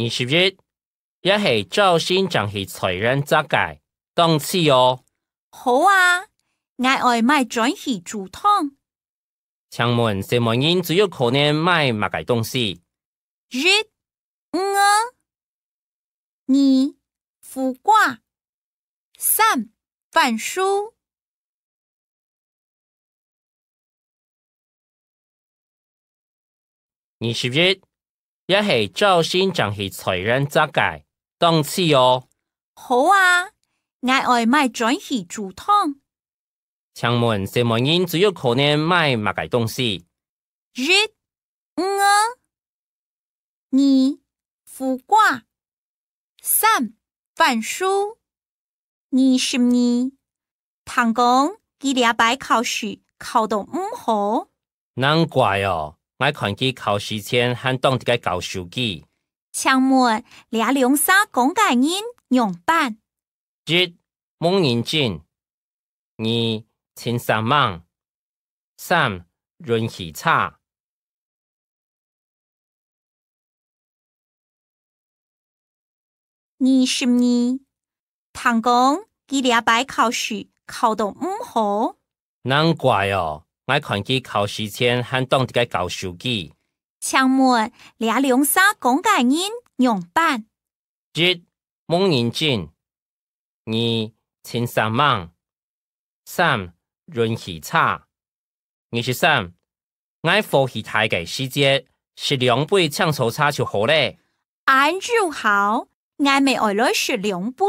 二十一，也起赵先进行财人增界，动次哦。好啊，嗌外卖转起煮汤。请问什么人最有可能买物个东西。日，嗯，你伏挂三、反书。二十一。也系赵先就是财人乍改，档次哦。好啊，我爱卖转去煮汤。请问什门人最有可能买物嘅东西。一，你、副挂，三，板书，二十你。唐工佢俩白考试考得唔好。难怪哦。我看机考试前喊当地个教手记，请问俩两三讲解音用板。一蒙眼睛，二千三忙，三运气差。你是你，唐工，你俩摆考试考得唔好？难怪哦。买看见考试前还当这个教授记。枪门俩两三讲解音两板。一蒙眼真，二勤上网，三润气差。二十三，爱复习太计时间是两倍，枪手差就好咧。安就好，俺没回来是两倍。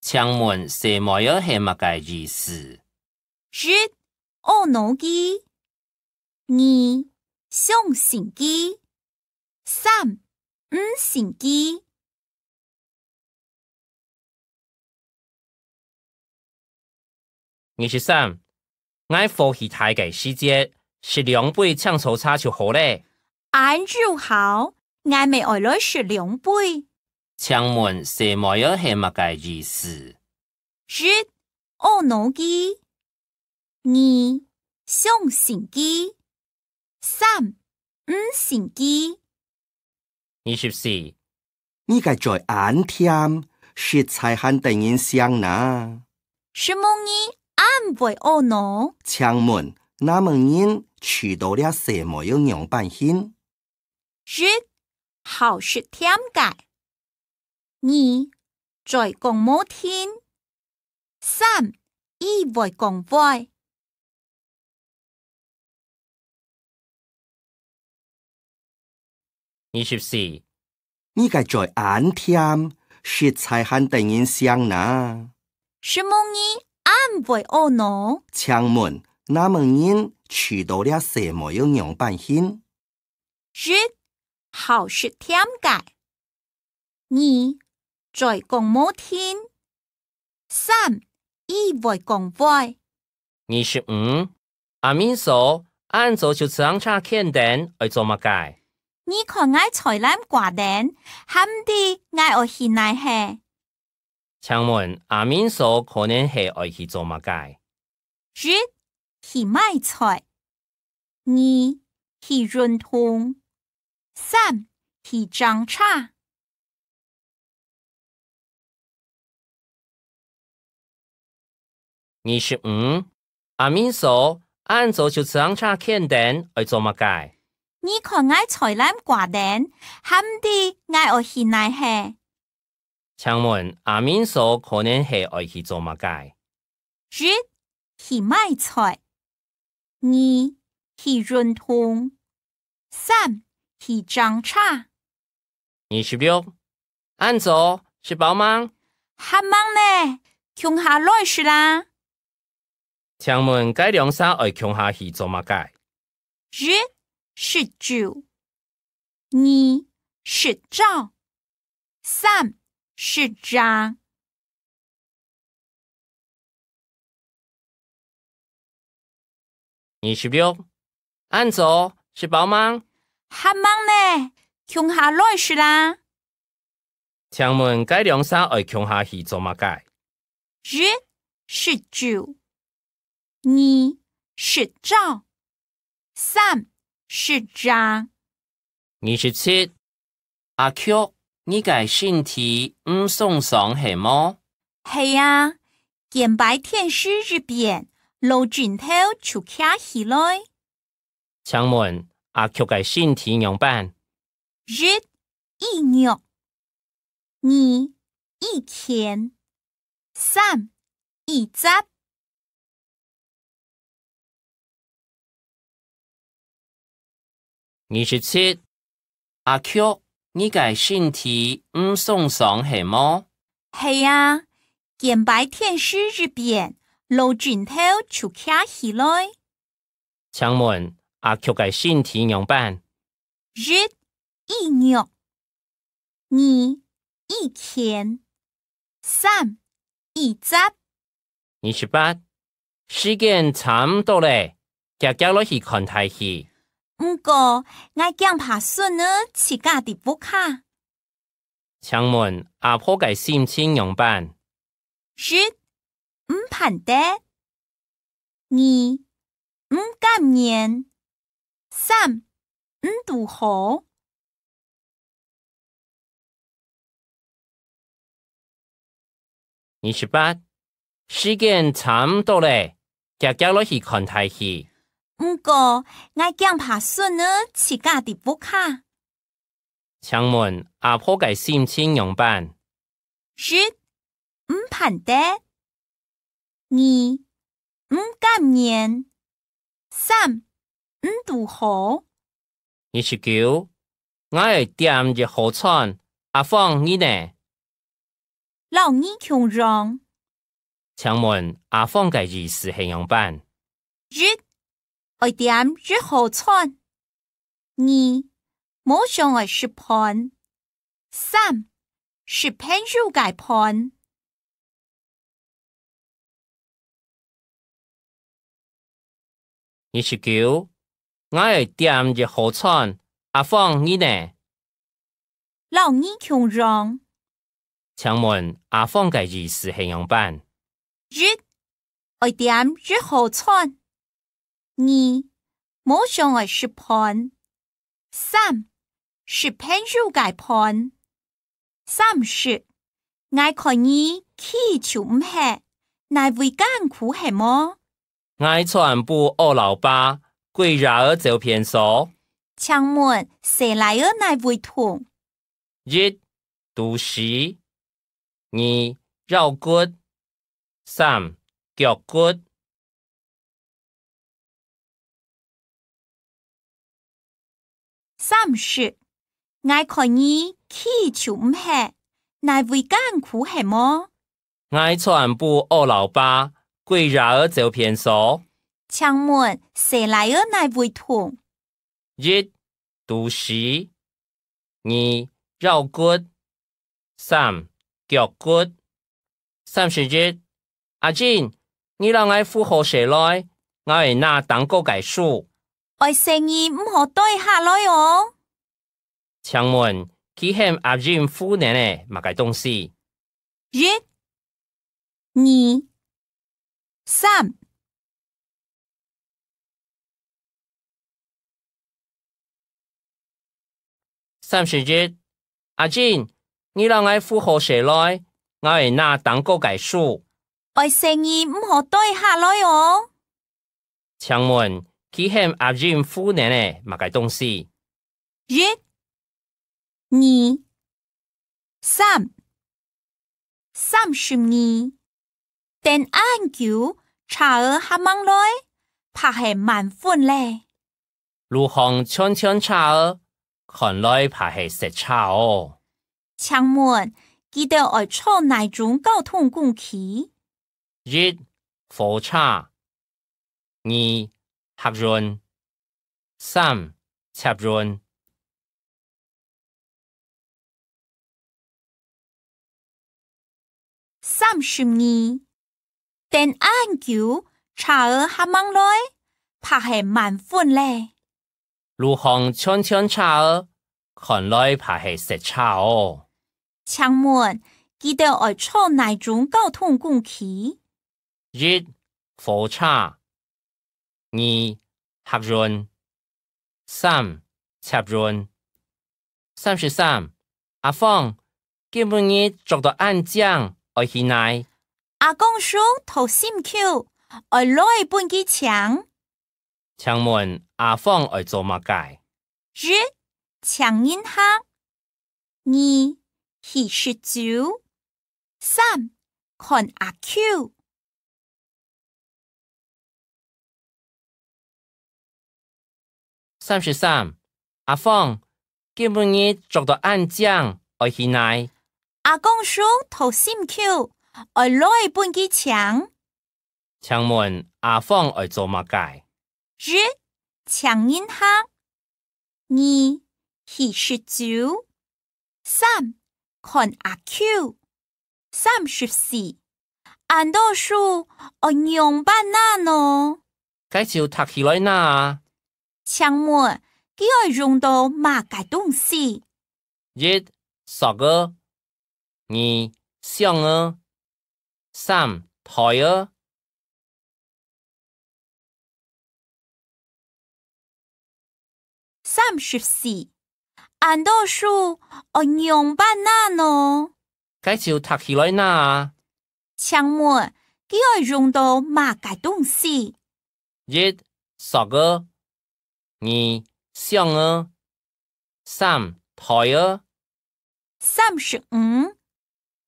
枪门是没有什么的意思。一二、农机；二、重型机；三、五型机。二十三，爱复习太计世节，是两杯唱错差就好咧。俺就好，俺未外来是两杯。请问是么有什么个意思？是二脑筋。二相信机，三五善机。你是四，你该在暗天，说才喊的人想呢？什么？你暗不饿呢？请问那门人吃到了什么有两半心？十、好是天改，二在共摩天，三意外共乖。二十四，你该在暗天，雪才喊等人想呢。什么呢，暗不饿呢。请问，那么人吃到了什么有样半心？是，好是天改。你在公摩天，三一位公位。你是五，阿明说，俺做就相差肯定爱做么改。你看爱财篮挂蛋，含滴爱恶去奈气。请问阿明叔可能系爱去做乜街？一去买菜，二去润通，三去张差。你是五，阿明叔按做就张差看定爱做乜街？你看爱财篮挂蛋，含的爱恶去奈下。请问阿明说，可能系爱去做乜嘅？一去买菜，二去润通，三去张差。你是标按做是帮忙，还忙呢，穷下来是啦。请问该两三爱穷下去做乜嘅？一是九，你是照，三，是张，你是六，按座是包忙，还忙呢，穷下来是啦。请问该梁山爱穷下去做嘛盖？日是九，你是照，三。是渣。你是七，阿 Q，你改身体唔松爽系么？系啊！见白天师日变，老俊头出卡起来。请问阿 Q 改身体样办？日一月，二一天，三一集。二十七，阿 Q，你改身体唔松爽系么？系啊，见白天时日变，路尽头出卡起来。请问阿 Q 改身体样办？一，一肉；二，一钱；三，一汁。二十八，时间差唔多咧，夹夹落去看台戏。唔过，爱惊爬孙儿持家的不卡。请问阿婆计三千用办？十，五盘的，二，五加年，三，五度好。二十八，时间差唔多咧，夹家落去看台戏。唔过，我惊拍孙呢，起家啲不卡。请问阿坡计三千两百。一五盼底，二五加年，三五度河。你十叫我系掂住河川，阿芳你呢？老人强壮。请问阿芳计二四千两百。一我点如何穿？二，唔好上我是盘。三，是喷如盖盘？你是狗？我系点如火串。阿芳，你呢？老二强壮。请问阿芳嘅意思系样咩？一，我点如何穿？二，我想的是盘；三，是盘入界盘；三，是爱看你气球唔吃，奈会艰苦系么？爱穿布恶老巴，贵惹尔走偏数。强门谁来尔奈会痛？一，读书；二，绕骨；三，脚骨。三十，我看你气球唔系，来会艰苦系么？我全部恶老爸，跪绕做片数。请问谁来尔来回趟。一肚脐，二绕骨，三脚骨，三十一。阿进，你让我复合谁来？我会拿当哥解数。我生意唔可对下落哦。长门，佢系阿俊夫人呢？买嘅东西。一、二、三。三十日，阿俊，你让阿父何时来？我会拿蛋糕计数。我生意唔可对下落哦。长门。佢系阿俊夫人呢，物嘅东西。一、二、三、三十二。电安久，查尔哈网内，怕系万分嘞。路行锵锵查尔，看来怕系食插哦。请问，记得爱坐那种交通工具。一火车二。学轮三，学轮三十二，电按钮插耳还望来，怕系万分咧。路行锵锵插耳，看来怕系食插哦。长门记得外出哪种交通工具？一火车。二合润，三插润，三十三。阿方今半夜捉到安将，爱起奶。阿公叔头先 Q，爱来半支墙。长门阿方爱做乜计？一长烟黑，二起雪酒，三看阿 Q。三十三，阿芳，今半二捉到安张外去奶。阿公树头先 Q 外来半支枪。长门阿芳外做乜界。一，长烟黑。二二十九。三看阿 Q。三十四。俺度树外用 b 那 n a n a 介绍搭起来啦。枪末，佮爱用到马介东西。一、十个，二、双个，三、台个，三十个。俺都数爱用半那呢？该就搭起来那。枪末，佮爱用到马介东西。一、十个。二上二三台二三十五，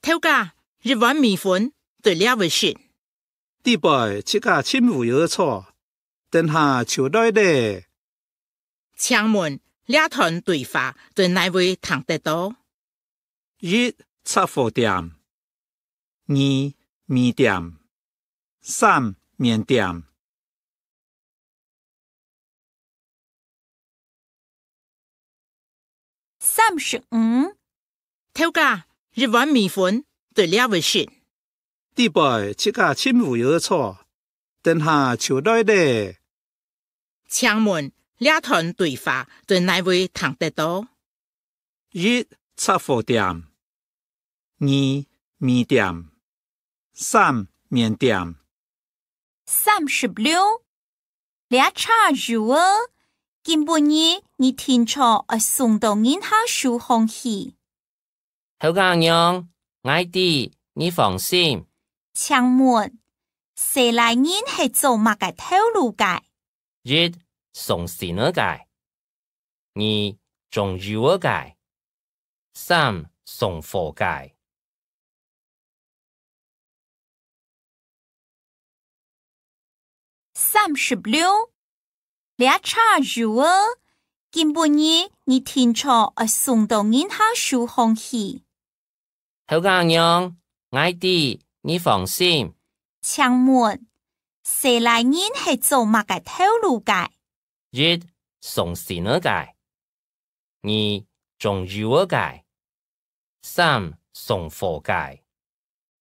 偷家一碗米粉对了未是？弟辈这个千户有错？等下求代的。请问两团对话对哪位谈得多？一杂货店，二米店，三面店。三十五，偷家一碗米粉对两位吃。第八，这个清湖有错，等下招待的。请问两团对话在哪位谈得到？一菜铺店，二面店，三面店。三十六，俩茶主哦。今半夜，你填错，我送到烟下树巷去。好嘅，娘，矮啲，你放心。长门，谁来烟系做乜嘅？套路嘅？一送钱界，二送肉界，三送货界，三十六。你差住啊！今半夜你天窗，我送到银行树红旗。好干娘，阿弟，你放心。门，谁来烟系做乜嘅套路嘅？一，送事哪界？二，从鱼我三，送货佛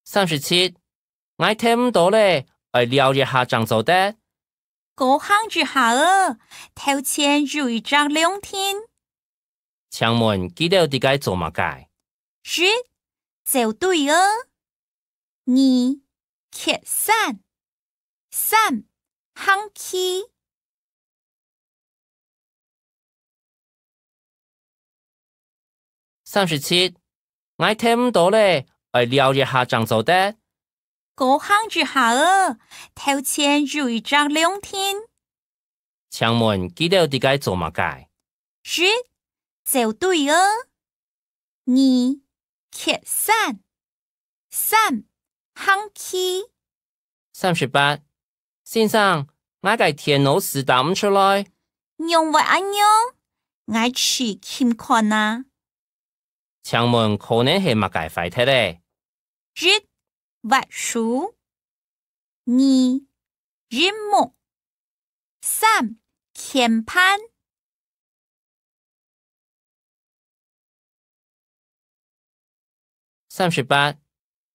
三十七，我听唔到咧，我了解一下就得。过晌就好哦，头前如一张凉亭。请问记得自该做乜嘅？是，就对哦。二，刻散，散，行起。三十七，我听唔到咧，系聊一下账就的。各行就好哦，头前如一张凉亭。请问记得点该做马改？是，就对哦。二，刻散，三，行气。三十八，先生，我个电老师打唔出来。用为阿娘，我持键盘啊。请问可能系马改坏脱咧。是。或数二、日暮。三、键盘三十八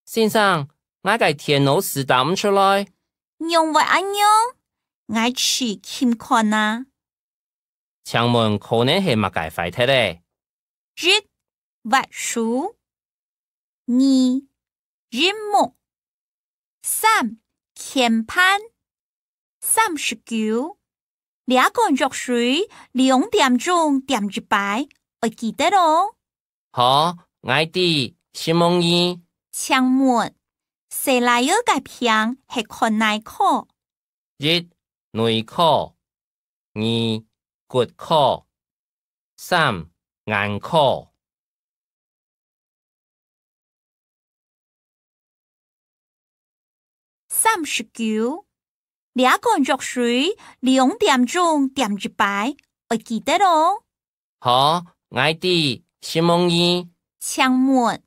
先生，我嘅电脑打唔出嚟，用唔用？我去键盘啊，请问可能系乜计快梯咧，一或数二。日木三键潘，三十九，俩个热水两点钟点一摆，会记得咯。好，艾弟，徐梦一。枪木，谁来个片？吃困内裤。一内裤，二骨裤，三眼裤。三十九，俩罐热水，两点钟点一排，我记得咯。好，矮弟，什么衣？枪袜。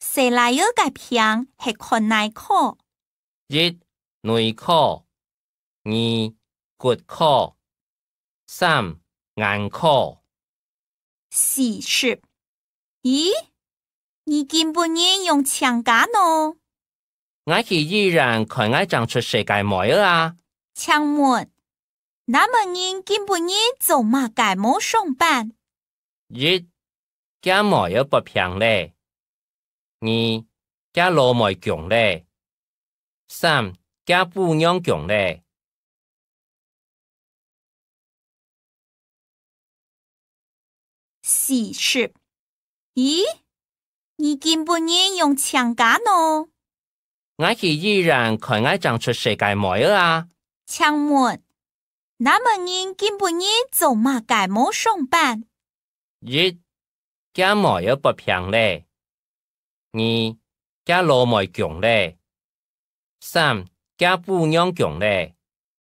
谁来有个平？还看耐克。一内克，二骨科，三眼科。四十，咦？你今半年用长假咯？我是依然看爱长出世界妹啊！请问，那么人今不日做么改冇上班？一加妹又不平衡咧，二加老妹穷咧，三加不娘穷咧。四是。咦，你今不日用长干哦？我是依然开爱长出世界末日啊！强末，那么你今不你做嘛？改冇上班？一，加末又不平咧；二，加劳末穷咧；三，加富娘穷咧。